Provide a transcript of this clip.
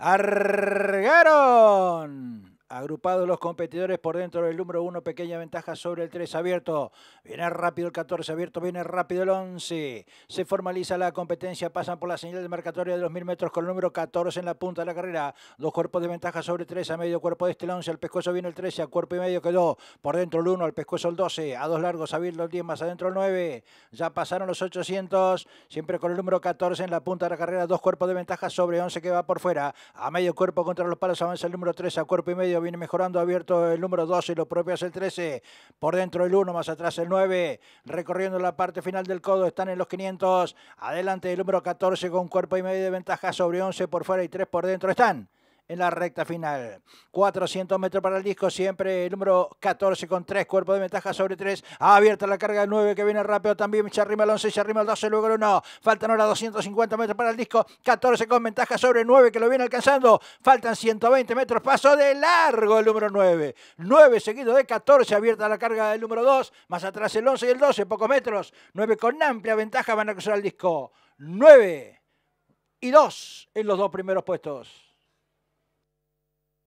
Argaron. Agrupados los competidores por dentro del número 1, pequeña ventaja sobre el 3 abierto. Viene rápido el 14 abierto, viene rápido el 11. Se formaliza la competencia, pasan por la señal de marcatoria de los 1000 metros con el número 14 en la punta de la carrera. Dos cuerpos de ventaja sobre 3 a medio cuerpo de este el 11, al pescuezo viene el 13, a cuerpo y medio quedó. Por dentro el 1, al pescuezo el 12, a dos largos, abierto el 10, más adentro el 9. Ya pasaron los 800, siempre con el número 14 en la punta de la carrera. Dos cuerpos de ventaja sobre 11 que va por fuera. A medio cuerpo contra los palos avanza el número 3, a cuerpo y medio viene mejorando, abierto el número 12, lo propio es el 13, por dentro el 1, más atrás el 9, recorriendo la parte final del codo, están en los 500, adelante el número 14 con cuerpo y medio de ventaja sobre 11 por fuera y 3 por dentro, están en la recta final. 400 metros para el disco, siempre el número 14 con 3, cuerpos de ventaja sobre 3. Abierta la carga del 9 que viene rápido también. Se arrima el 11, se arrima el 12, luego el 1. Faltan ahora 250 metros para el disco. 14 con ventaja sobre 9 que lo viene alcanzando. Faltan 120 metros. Paso de largo el número 9. 9 seguido de 14. Abierta la carga del número 2. Más atrás el 11 y el 12. Pocos metros. 9 con amplia ventaja van a cruzar el disco. 9 y 2 en los dos primeros puestos.